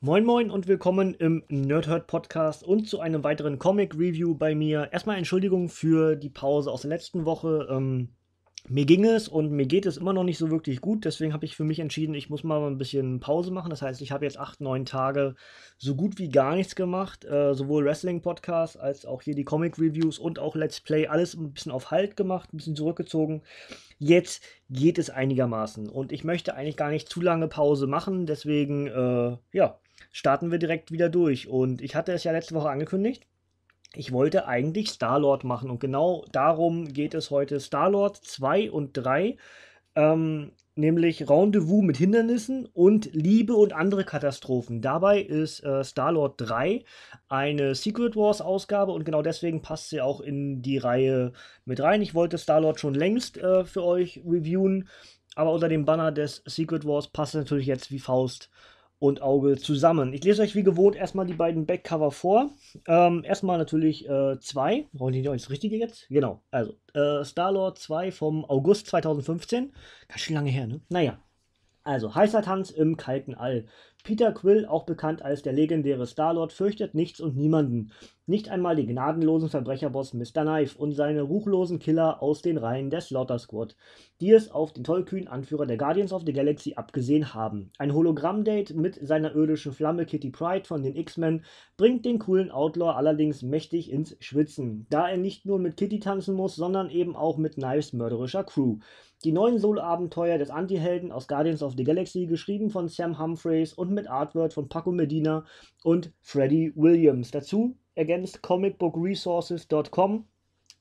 Moin moin und willkommen im Nerdhurt Podcast und zu einem weiteren Comic Review bei mir. Erstmal Entschuldigung für die Pause aus der letzten Woche. Ähm, mir ging es und mir geht es immer noch nicht so wirklich gut, deswegen habe ich für mich entschieden, ich muss mal ein bisschen Pause machen. Das heißt, ich habe jetzt acht, neun Tage so gut wie gar nichts gemacht. Äh, sowohl wrestling Podcast als auch hier die Comic-Reviews und auch Let's Play, alles ein bisschen auf Halt gemacht, ein bisschen zurückgezogen. Jetzt geht es einigermaßen und ich möchte eigentlich gar nicht zu lange Pause machen, deswegen, äh, ja, starten wir direkt wieder durch. Und ich hatte es ja letzte Woche angekündigt. Ich wollte eigentlich Star-Lord machen und genau darum geht es heute. Star-Lord 2 und 3, ähm, nämlich Rendezvous mit Hindernissen und Liebe und andere Katastrophen. Dabei ist äh, Star-Lord 3 eine Secret Wars-Ausgabe und genau deswegen passt sie auch in die Reihe mit rein. Ich wollte Star-Lord schon längst äh, für euch reviewen, aber unter dem Banner des Secret Wars passt es natürlich jetzt wie Faust und Auge zusammen. Ich lese euch wie gewohnt erstmal die beiden Backcover vor. Ähm, erstmal natürlich äh, zwei. Brauchen die nicht das Richtige jetzt? Genau. Also, äh, Star-Lord 2 vom August 2015. Ganz schön lange her, ne? Naja. Also, heißer Tanz im kalten All. Peter Quill, auch bekannt als der legendäre Star-Lord, fürchtet nichts und niemanden. Nicht einmal den gnadenlosen Verbrecherboss Mr. Knife und seine ruchlosen Killer aus den Reihen der Slaughter Squad, die es auf den tollkühnen Anführer der Guardians of the Galaxy abgesehen haben. Ein Hologramm-Date mit seiner irdischen Flamme Kitty Pride von den X-Men bringt den coolen Outlaw allerdings mächtig ins Schwitzen, da er nicht nur mit Kitty tanzen muss, sondern eben auch mit Knives mörderischer Crew. Die neuen Solo-Abenteuer des Antihelden aus Guardians of the Galaxy, geschrieben von Sam Humphreys und und mit Artwork von Paco Medina und Freddie Williams. Dazu ergänzt comicbookresources.com.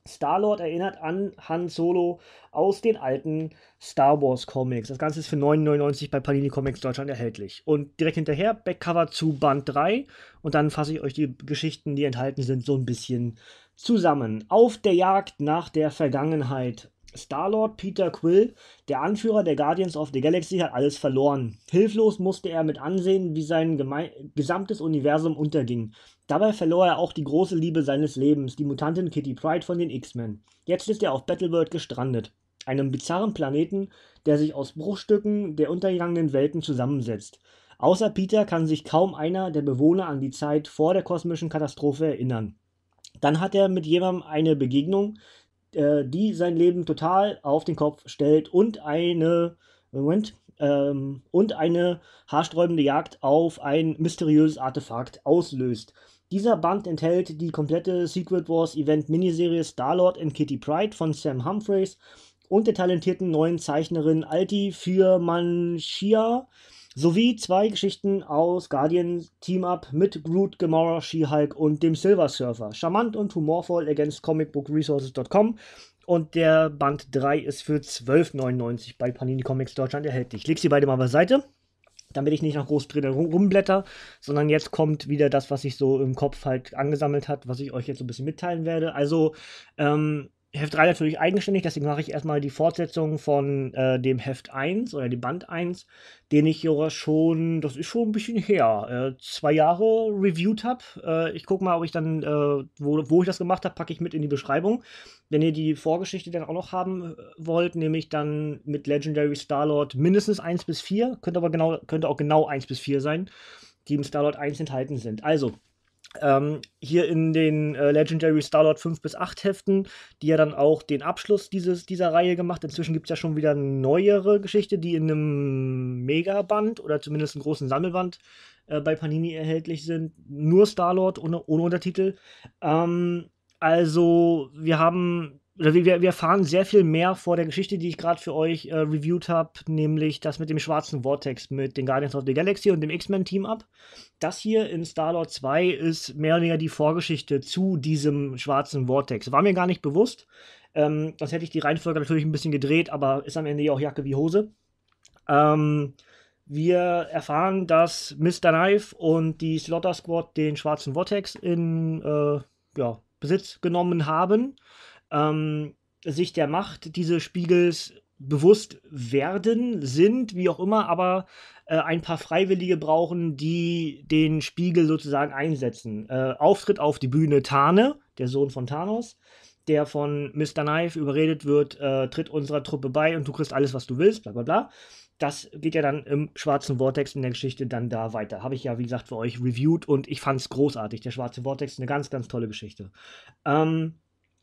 Star-Lord erinnert an Han Solo aus den alten Star Wars Comics. Das Ganze ist für 9,99 bei Panini Comics Deutschland erhältlich. Und direkt hinterher Backcover zu Band 3 und dann fasse ich euch die Geschichten, die enthalten sind, so ein bisschen zusammen. Auf der Jagd nach der Vergangenheit Star-Lord Peter Quill, der Anführer der Guardians of the Galaxy, hat alles verloren. Hilflos musste er mit ansehen, wie sein gesamtes Universum unterging. Dabei verlor er auch die große Liebe seines Lebens, die Mutantin Kitty Pride von den X-Men. Jetzt ist er auf Battleworld gestrandet, einem bizarren Planeten, der sich aus Bruchstücken der untergegangenen Welten zusammensetzt. Außer Peter kann sich kaum einer der Bewohner an die Zeit vor der kosmischen Katastrophe erinnern. Dann hat er mit jemandem eine Begegnung, äh, die sein Leben total auf den Kopf stellt und eine, Moment, ähm, und eine haarsträubende Jagd auf ein mysteriöses Artefakt auslöst. Dieser Band enthält die komplette Secret Wars Event Miniserie Star-Lord and Kitty Pride von Sam Humphreys und der talentierten neuen Zeichnerin Alti Firmanschia. Äh, sowie zwei Geschichten aus Guardian Team Up mit Groot, Gamora, She-Hulk und dem Silver Surfer. Charmant und humorvoll ergänzt comicbookresources.com und der Band 3 ist für 12,99 bei Panini Comics Deutschland erhältlich. Ich lege sie beide mal beiseite, damit ich nicht nach groß drin rumblätter, sondern jetzt kommt wieder das, was sich so im Kopf halt angesammelt hat, was ich euch jetzt so ein bisschen mitteilen werde. Also, ähm, Heft 3 natürlich eigenständig, deswegen mache ich erstmal die Fortsetzung von äh, dem Heft 1 oder die Band 1, den ich ja schon, das ist schon ein bisschen her, äh, zwei Jahre reviewed habe. Äh, ich gucke mal, ob ich dann, äh, wo, wo ich das gemacht habe, packe ich mit in die Beschreibung. Wenn ihr die Vorgeschichte dann auch noch haben äh, wollt, nämlich dann mit Legendary Starlord mindestens 1 bis 4, könnte aber genau, könnte auch genau 1 bis 4 sein, die im Starlord 1 enthalten sind. Also, ähm, hier in den äh, Legendary Starlord 5 bis 8 Heften, die ja dann auch den Abschluss dieses, dieser Reihe gemacht. Inzwischen gibt es ja schon wieder neuere Geschichte, die in einem Megaband oder zumindest einem großen Sammelband äh, bei Panini erhältlich sind. Nur Starlord ohne, ohne Untertitel. Ähm, also, wir haben wir, wir erfahren sehr viel mehr vor der Geschichte, die ich gerade für euch äh, reviewed habe, nämlich das mit dem schwarzen Vortex, mit den Guardians of the Galaxy und dem X-Men-Team ab. Das hier in Star-Lord 2 ist mehr oder weniger die Vorgeschichte zu diesem schwarzen Vortex. War mir gar nicht bewusst. Ähm, sonst hätte ich die Reihenfolge natürlich ein bisschen gedreht, aber ist am Ende ja auch Jacke wie Hose. Ähm, wir erfahren, dass Mr. Knife und die Slaughter Squad den schwarzen Vortex in äh, ja, Besitz genommen haben ähm, sich der Macht dieses Spiegels bewusst werden, sind, wie auch immer, aber äh, ein paar Freiwillige brauchen, die den Spiegel sozusagen einsetzen. Äh, Auftritt auf die Bühne Tane, der Sohn von Thanos, der von Mr. Knife überredet wird, äh, tritt unserer Truppe bei und du kriegst alles, was du willst, bla bla bla. Das geht ja dann im schwarzen Vortex in der Geschichte dann da weiter. Habe ich ja, wie gesagt, für euch reviewed und ich fand es großartig. Der schwarze Vortex, eine ganz, ganz tolle Geschichte. Ähm,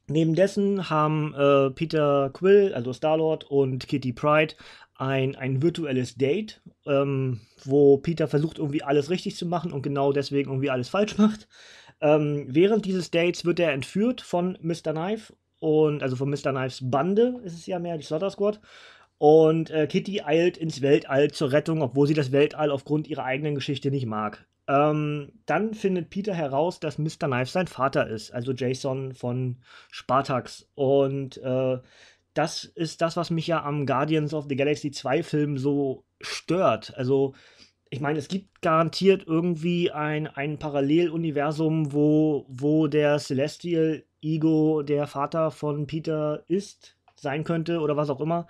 Neben dessen haben äh, Peter Quill, also Star-Lord, und Kitty Pride ein, ein virtuelles Date, ähm, wo Peter versucht, irgendwie alles richtig zu machen und genau deswegen irgendwie alles falsch macht. Ähm, während dieses Dates wird er entführt von Mr. Knife und also von Mr. Knives Bande ist es ja mehr, die Slaughter Squad. Und äh, Kitty eilt ins Weltall zur Rettung, obwohl sie das Weltall aufgrund ihrer eigenen Geschichte nicht mag. Ähm, dann findet Peter heraus, dass Mr. Knife sein Vater ist, also Jason von Spartax. Und äh, das ist das, was mich ja am Guardians of the Galaxy 2 Film so stört. Also, ich meine, es gibt garantiert irgendwie ein, ein Paralleluniversum, wo, wo der Celestial Ego der Vater von Peter ist, sein könnte oder was auch immer.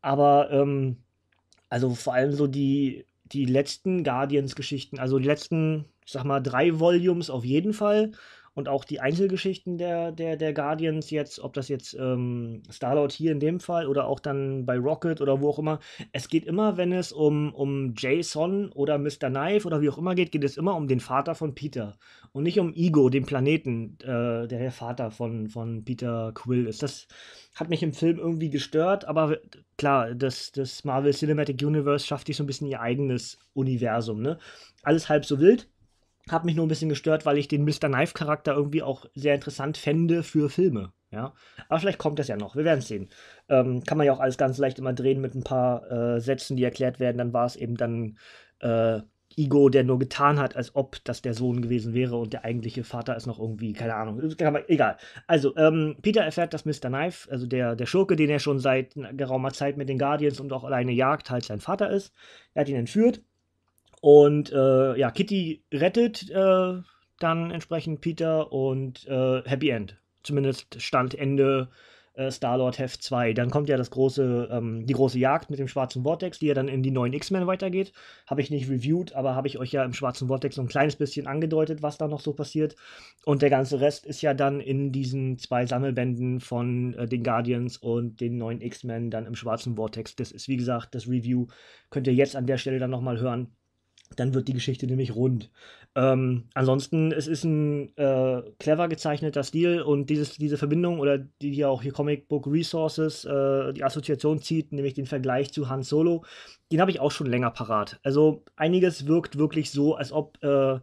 Aber, ähm, also vor allem so die die letzten Guardians-Geschichten, also die letzten, ich sag mal, drei Volumes auf jeden Fall, und auch die Einzelgeschichten der, der, der Guardians jetzt, ob das jetzt ähm, Starlord hier in dem Fall oder auch dann bei Rocket oder wo auch immer, es geht immer, wenn es um, um Jason oder Mr. Knife oder wie auch immer geht, geht es immer um den Vater von Peter und nicht um Ego, den Planeten, äh, der der Vater von, von Peter Quill ist. Das hat mich im Film irgendwie gestört, aber klar, das, das Marvel Cinematic Universe schafft sich so ein bisschen ihr eigenes Universum. Ne? Alles halb so wild hat mich nur ein bisschen gestört, weil ich den Mr. Knife-Charakter irgendwie auch sehr interessant fände für Filme. Ja? Aber vielleicht kommt das ja noch, wir werden es sehen. Ähm, kann man ja auch alles ganz leicht immer drehen mit ein paar äh, Sätzen, die erklärt werden. Dann war es eben dann äh, Igo, der nur getan hat, als ob das der Sohn gewesen wäre und der eigentliche Vater ist noch irgendwie, keine Ahnung, egal. Also, ähm, Peter erfährt, dass Mr. Knife, also der, der Schurke, den er schon seit geraumer Zeit mit den Guardians und auch alleine jagt, halt sein Vater ist. Er hat ihn entführt und äh, ja, Kitty rettet äh, dann entsprechend Peter und äh, Happy End. Zumindest Stand Ende äh, Star-Lord Heft 2. Dann kommt ja das große, ähm, die große Jagd mit dem schwarzen Vortex, die ja dann in die neuen X-Men weitergeht. Habe ich nicht reviewed, aber habe ich euch ja im schwarzen Vortex so ein kleines bisschen angedeutet, was da noch so passiert. Und der ganze Rest ist ja dann in diesen zwei Sammelbänden von äh, den Guardians und den neuen X-Men dann im schwarzen Vortex. Das ist, wie gesagt, das Review könnt ihr jetzt an der Stelle dann nochmal hören dann wird die Geschichte nämlich rund. Ähm, ansonsten, es ist ein äh, clever gezeichneter Stil und dieses, diese Verbindung oder die hier auch hier Comic Book Resources äh, die Assoziation zieht, nämlich den Vergleich zu Han Solo, den habe ich auch schon länger parat. Also einiges wirkt wirklich so, als ob, äh,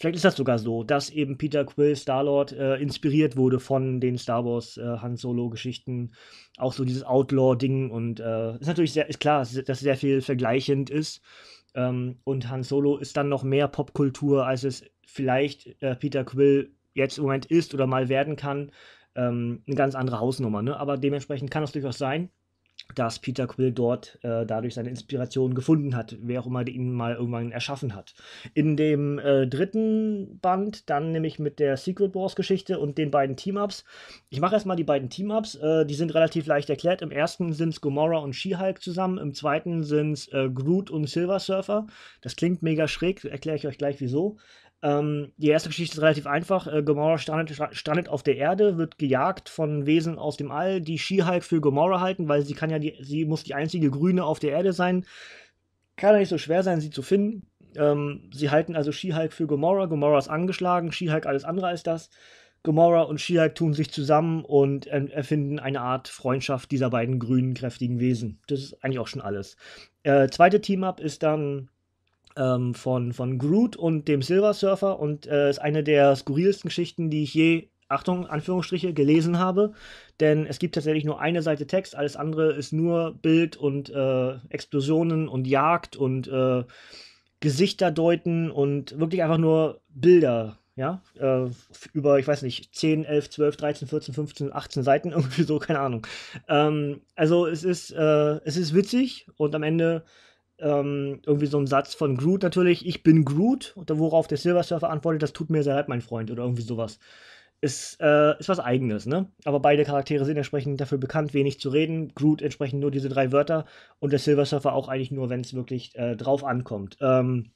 vielleicht ist das sogar so, dass eben Peter Quill, Star-Lord, äh, inspiriert wurde von den Star Wars äh, Han Solo-Geschichten. Auch so dieses Outlaw-Ding und äh, ist natürlich sehr, ist klar, dass sehr viel vergleichend ist. Ähm, und Han Solo ist dann noch mehr Popkultur, als es vielleicht äh, Peter Quill jetzt im Moment ist oder mal werden kann. Ähm, eine ganz andere Hausnummer, ne? aber dementsprechend kann das durchaus sein dass Peter Quill dort äh, dadurch seine Inspiration gefunden hat, wer auch immer die ihn mal irgendwann erschaffen hat. In dem äh, dritten Band, dann nämlich mit der Secret Wars Geschichte und den beiden Team-Ups. Ich mache erstmal die beiden Team-Ups, äh, die sind relativ leicht erklärt. Im ersten sind es Gomorrah und She-Hulk zusammen, im zweiten sind es äh, Groot und Silver Surfer. Das klingt mega schräg, erkläre ich euch gleich wieso. Ähm, die erste Geschichte ist relativ einfach. Äh, Gomorra strandet, strandet auf der Erde, wird gejagt von Wesen aus dem All, die She-Hulk für Gomorra halten, weil sie kann ja die, sie muss die einzige Grüne auf der Erde sein. Kann ja nicht so schwer sein, sie zu finden. Ähm, sie halten also She-Hulk für Gomorra. Gomorra ist angeschlagen, She-Hulk alles andere als das. Gomorra und She-Hulk tun sich zusammen und ähm, erfinden eine Art Freundschaft dieser beiden grünen, kräftigen Wesen. Das ist eigentlich auch schon alles. Äh, zweite Team-Up ist dann ähm, von, von Groot und dem Silver Surfer und äh, ist eine der skurrilsten Geschichten, die ich je, Achtung, Anführungsstriche, gelesen habe. Denn es gibt tatsächlich nur eine Seite Text, alles andere ist nur Bild und äh, Explosionen und Jagd und äh, Gesichter deuten und wirklich einfach nur Bilder ja, äh, über, ich weiß nicht, 10, 11, 12, 13, 14, 15, 18 Seiten, irgendwie so, keine Ahnung. Ähm, also es ist, äh, es ist witzig und am Ende ähm, irgendwie so ein Satz von Groot natürlich, ich bin Groot, worauf der Silver Surfer antwortet, das tut mir sehr leid, mein Freund, oder irgendwie sowas. Ist, äh, ist was eigenes, ne? Aber beide Charaktere sind entsprechend dafür bekannt, wenig zu reden. Groot entsprechend nur diese drei Wörter und der Silver Surfer auch eigentlich nur, wenn es wirklich äh, drauf ankommt. Ähm,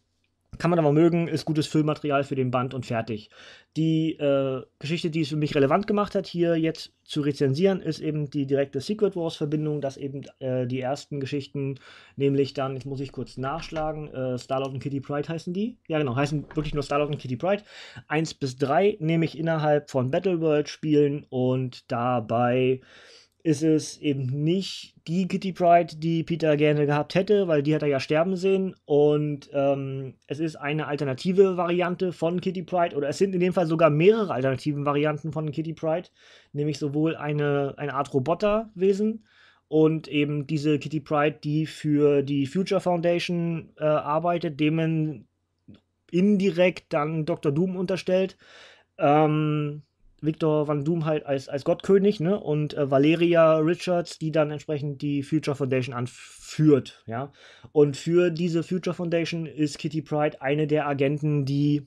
kann man aber mögen, ist gutes Füllmaterial für den Band und fertig. Die äh, Geschichte, die es für mich relevant gemacht hat, hier jetzt zu rezensieren, ist eben die direkte Secret Wars-Verbindung, dass eben äh, die ersten Geschichten, nämlich dann, jetzt muss ich kurz nachschlagen, äh, Starlord und Kitty Pride heißen die. Ja, genau, heißen wirklich nur Starlord und Kitty Pride. Eins bis drei nämlich innerhalb von Battleworld spielen und dabei ist es eben nicht die Kitty Pride, die Peter gerne gehabt hätte, weil die hat er ja sterben sehen. Und ähm, es ist eine alternative Variante von Kitty Pride, oder es sind in dem Fall sogar mehrere alternativen Varianten von Kitty Pride, nämlich sowohl eine, eine Art Roboterwesen und eben diese Kitty Pride, die für die Future Foundation äh, arbeitet, dem man indirekt dann Dr. Doom unterstellt. Ähm, Victor Van Doom halt als, als Gottkönig, ne? Und äh, Valeria Richards, die dann entsprechend die Future Foundation anführt, ja. Und für diese Future Foundation ist Kitty Pride eine der Agenten, die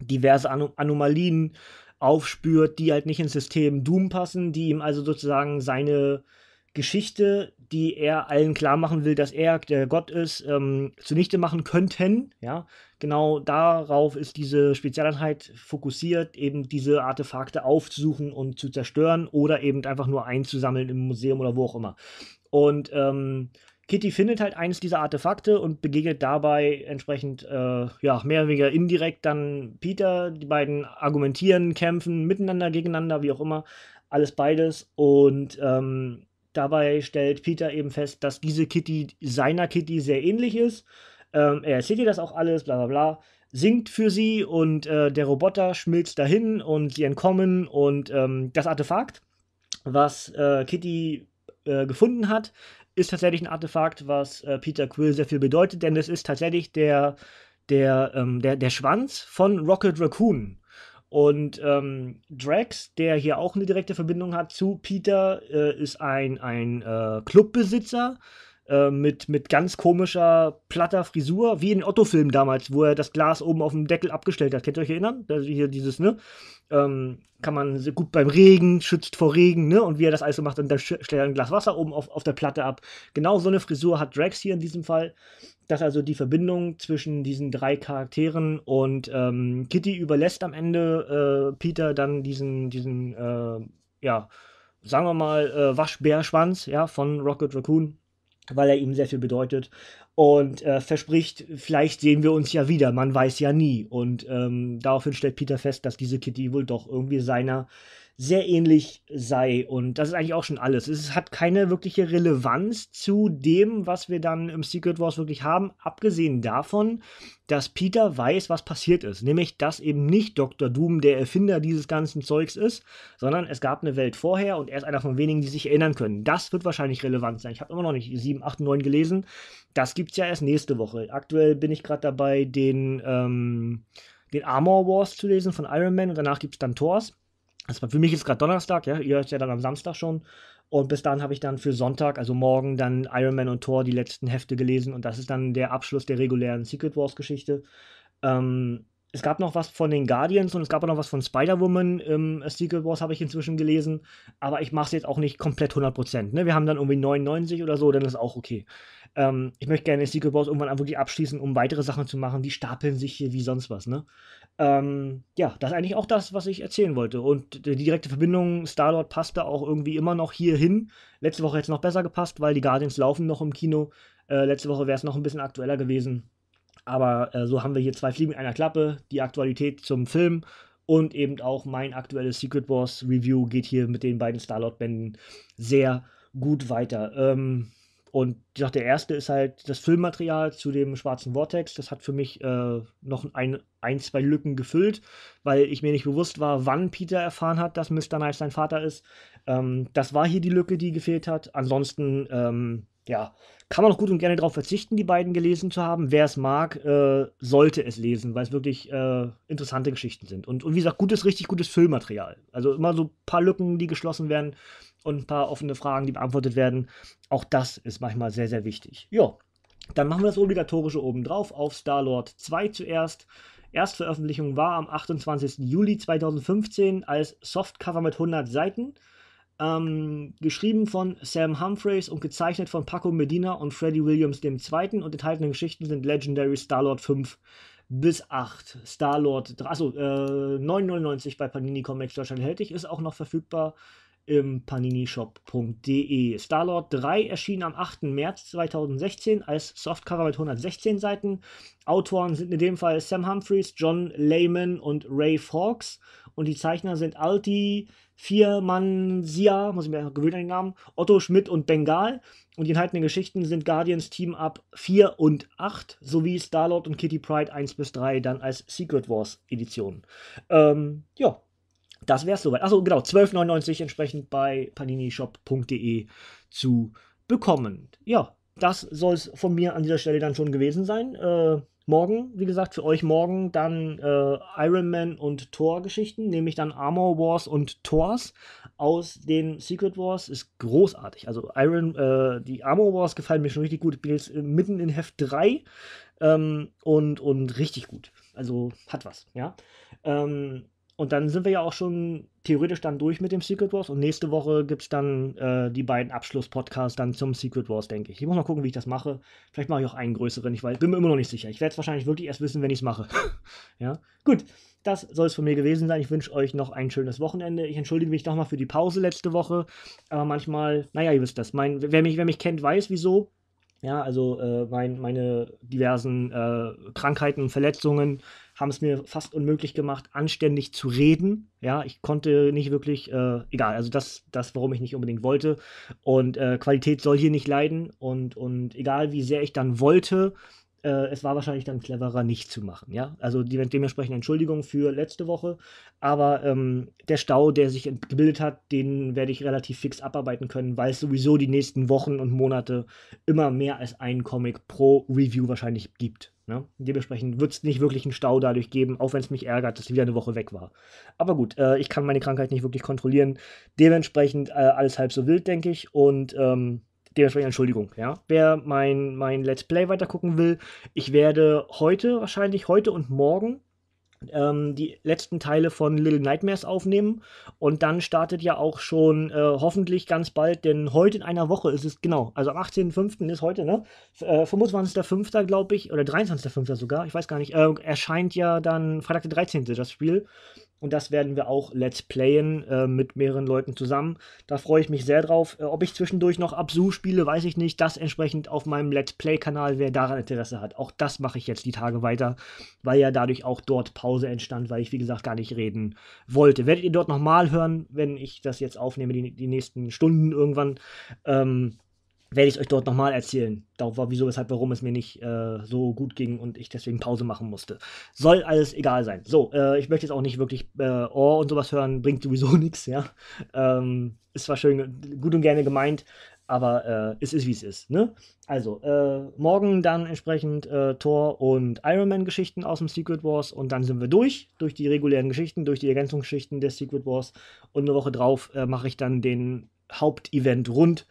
diverse Anom Anomalien aufspürt, die halt nicht ins System Doom passen, die ihm also sozusagen seine Geschichte, die er allen klar machen will, dass er der Gott ist, ähm, zunichte machen könnten, ja, genau darauf ist diese Spezialeinheit fokussiert, eben diese Artefakte aufzusuchen und zu zerstören oder eben einfach nur einzusammeln im Museum oder wo auch immer. Und ähm, Kitty findet halt eines dieser Artefakte und begegnet dabei entsprechend, äh, ja, mehr oder weniger indirekt dann Peter. Die beiden argumentieren, kämpfen miteinander, gegeneinander, wie auch immer. Alles beides. Und ähm, dabei stellt Peter eben fest, dass diese Kitty seiner Kitty sehr ähnlich ist ähm, er erzählt ihr das auch alles, bla bla bla. Singt für sie und äh, der Roboter schmilzt dahin und sie entkommen und ähm, das Artefakt, was äh, Kitty äh, gefunden hat, ist tatsächlich ein Artefakt, was äh, Peter Quill sehr viel bedeutet, denn es ist tatsächlich der, der, ähm, der, der Schwanz von Rocket Raccoon. Und ähm, Drax, der hier auch eine direkte Verbindung hat zu Peter, äh, ist ein, ein äh, Clubbesitzer, äh, mit, mit ganz komischer, platter Frisur, wie in otto filmen damals, wo er das Glas oben auf dem Deckel abgestellt hat. Kennt ihr euch erinnern? Also hier dieses, ne? Ähm, kann man gut beim Regen, schützt vor Regen, ne? Und wie er das also macht, und dann stellt er ein Glas Wasser oben auf, auf der Platte ab. Genau so eine Frisur hat Drax hier in diesem Fall, Das ist also die Verbindung zwischen diesen drei Charakteren und ähm, Kitty überlässt am Ende äh, Peter dann diesen, diesen, äh, ja, sagen wir mal, äh, Waschbärschwanz, ja, von Rocket Raccoon weil er ihm sehr viel bedeutet und äh, verspricht, vielleicht sehen wir uns ja wieder, man weiß ja nie. Und ähm, daraufhin stellt Peter fest, dass diese Kitty wohl doch irgendwie seiner sehr ähnlich sei. Und das ist eigentlich auch schon alles. Es hat keine wirkliche Relevanz zu dem, was wir dann im Secret Wars wirklich haben, abgesehen davon, dass Peter weiß, was passiert ist. Nämlich, dass eben nicht Dr. Doom der Erfinder dieses ganzen Zeugs ist, sondern es gab eine Welt vorher und er ist einer von wenigen, die sich erinnern können. Das wird wahrscheinlich relevant sein. Ich habe immer noch nicht 7, 8, 9 gelesen. Das gibt gibt es ja erst nächste Woche. Aktuell bin ich gerade dabei, den, ähm, den Armor Wars zu lesen von Iron Man und danach gibt es dann Thors. Das für mich ist gerade Donnerstag, ja, ihr hört ja dann am Samstag schon. Und bis dann habe ich dann für Sonntag, also morgen, dann Iron Man und Thor die letzten Hefte gelesen und das ist dann der Abschluss der regulären Secret Wars Geschichte. Ähm, es gab noch was von den Guardians und es gab auch noch was von Spider-Woman. im Secret Wars habe ich inzwischen gelesen. Aber ich mache es jetzt auch nicht komplett 100%. Ne? Wir haben dann irgendwie 99 oder so, dann ist auch okay. Ähm, ich möchte gerne Secret Wars irgendwann einfach wirklich abschließen, um weitere Sachen zu machen. Die stapeln sich hier wie sonst was. Ne? Ähm, ja, das ist eigentlich auch das, was ich erzählen wollte. Und die direkte Verbindung Star-Lord passte auch irgendwie immer noch hier hin. Letzte Woche hätte es noch besser gepasst, weil die Guardians laufen noch im Kino. Äh, letzte Woche wäre es noch ein bisschen aktueller gewesen. Aber äh, so haben wir hier zwei Fliegen mit einer Klappe, die Aktualität zum Film und eben auch mein aktuelles Secret Wars Review geht hier mit den beiden Starlord-Bänden sehr gut weiter. Ähm, und ich dachte, der erste ist halt das Filmmaterial zu dem schwarzen Vortex. Das hat für mich äh, noch ein, ein, zwei Lücken gefüllt, weil ich mir nicht bewusst war, wann Peter erfahren hat, dass Mr. Knight sein Vater ist. Ähm, das war hier die Lücke, die gefehlt hat. Ansonsten ähm, ja, kann man auch gut und gerne darauf verzichten, die beiden gelesen zu haben. Wer es mag, äh, sollte es lesen, weil es wirklich äh, interessante Geschichten sind. Und, und wie gesagt, gutes, richtig gutes Füllmaterial. Also immer so ein paar Lücken, die geschlossen werden und ein paar offene Fragen, die beantwortet werden. Auch das ist manchmal sehr, sehr wichtig. Ja, dann machen wir das Obligatorische obendrauf auf Star-Lord 2 zuerst. Erstveröffentlichung war am 28. Juli 2015 als Softcover mit 100 Seiten. Ähm, geschrieben von Sam Humphreys und gezeichnet von Paco Medina und Freddie Williams II. Und enthaltene Geschichten sind Legendary Starlord 5 bis 8. Starlord, also äh, 9,99 bei Panini Comics Deutschland hältig, ist auch noch verfügbar im paninishop.de. Starlord 3 erschien am 8. März 2016 als Softcover mit 116 Seiten. Autoren sind in dem Fall Sam Humphreys, John Lehman und Ray Fawkes. Und die Zeichner sind Alti vier Mann Sia, muss ich mir gewöhnen an den Namen, Otto, Schmidt und Bengal. Und die enthaltenen Geschichten sind Guardians Team Up 4 und 8 sowie Starlord und Kitty Pride 1 bis 3 dann als Secret Wars Edition. Ähm, ja, das wär's soweit. Achso, genau, 12,99 entsprechend bei paninishop.de zu bekommen. Ja, das soll es von mir an dieser Stelle dann schon gewesen sein. Äh, morgen, wie gesagt, für euch morgen dann äh, Iron Man und Thor-Geschichten, nämlich dann Armor Wars und Thors aus den Secret Wars. Ist großartig. Also Iron, äh, die Armor Wars gefallen mir schon richtig gut. Ich bin jetzt äh, mitten in Heft 3 ähm, und, und richtig gut. Also hat was, ja. Ähm, und dann sind wir ja auch schon theoretisch dann durch mit dem Secret Wars. Und nächste Woche gibt es dann äh, die beiden Abschluss-Podcasts dann zum Secret Wars, denke ich. Ich muss mal gucken, wie ich das mache. Vielleicht mache ich auch einen größeren. Ich weiß, bin mir immer noch nicht sicher. Ich werde es wahrscheinlich wirklich erst wissen, wenn ich es mache. ja, gut. Das soll es von mir gewesen sein. Ich wünsche euch noch ein schönes Wochenende. Ich entschuldige mich nochmal für die Pause letzte Woche. Aber manchmal, naja, ihr wisst das. Mein, wer, mich, wer mich kennt, weiß wieso. Ja, also äh, mein, meine diversen äh, Krankheiten, Verletzungen haben es mir fast unmöglich gemacht, anständig zu reden. Ja, ich konnte nicht wirklich, äh, egal, also das, das, warum ich nicht unbedingt wollte. Und äh, Qualität soll hier nicht leiden. Und, und egal, wie sehr ich dann wollte, äh, es war wahrscheinlich dann cleverer, nicht zu machen. Ja? Also dementsprechend Entschuldigung für letzte Woche. Aber ähm, der Stau, der sich gebildet hat, den werde ich relativ fix abarbeiten können, weil es sowieso die nächsten Wochen und Monate immer mehr als einen Comic pro Review wahrscheinlich gibt. Ne? Dementsprechend wird es nicht wirklich einen Stau dadurch geben, auch wenn es mich ärgert, dass wieder eine Woche weg war. Aber gut, äh, ich kann meine Krankheit nicht wirklich kontrollieren. Dementsprechend äh, alles halb so wild, denke ich. Und ähm, dementsprechend Entschuldigung. Ja? Wer mein, mein Let's Play weitergucken will, ich werde heute, wahrscheinlich heute und morgen, ähm, die letzten Teile von Little Nightmares aufnehmen. Und dann startet ja auch schon äh, hoffentlich ganz bald, denn heute in einer Woche ist es, genau, also am 18.05. ist heute, ne? äh, 25.05. glaube ich, oder 23.05. sogar, ich weiß gar nicht, äh, erscheint ja dann Freitag der 13. das Spiel. Und das werden wir auch Let's Playen äh, mit mehreren Leuten zusammen. Da freue ich mich sehr drauf. Äh, ob ich zwischendurch noch Absu spiele, weiß ich nicht. Das entsprechend auf meinem Let's Play-Kanal, wer daran Interesse hat. Auch das mache ich jetzt die Tage weiter, weil ja dadurch auch dort Pause entstand, weil ich, wie gesagt, gar nicht reden wollte. Werdet ihr dort nochmal hören, wenn ich das jetzt aufnehme, die, die nächsten Stunden irgendwann. Ähm, werde ich euch dort nochmal erzählen. Da war wieso, weshalb, warum es mir nicht äh, so gut ging und ich deswegen Pause machen musste. Soll alles egal sein. So, äh, ich möchte jetzt auch nicht wirklich äh, Ohr und sowas hören, bringt sowieso nichts, ja. Ähm, ist zwar schön, gut und gerne gemeint, aber äh, es ist, wie es ist, ne? Also, äh, morgen dann entsprechend äh, Thor und Iron Man Geschichten aus dem Secret Wars und dann sind wir durch, durch die regulären Geschichten, durch die Ergänzungsgeschichten der Secret Wars und eine Woche drauf mache ich dann den Hauptevent rund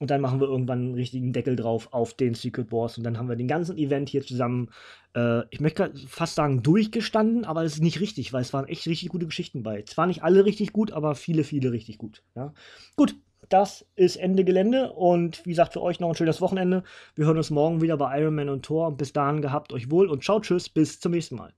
und dann machen wir irgendwann einen richtigen Deckel drauf auf den Secret Wars. Und dann haben wir den ganzen Event hier zusammen, äh, ich möchte fast sagen, durchgestanden, aber das ist nicht richtig, weil es waren echt richtig gute Geschichten bei. Zwar nicht alle richtig gut, aber viele, viele richtig gut. Ja? Gut, das ist Ende Gelände. Und wie gesagt, für euch noch ein schönes Wochenende. Wir hören uns morgen wieder bei Iron Man und Thor. Bis dahin gehabt euch wohl und ciao, tschüss, bis zum nächsten Mal.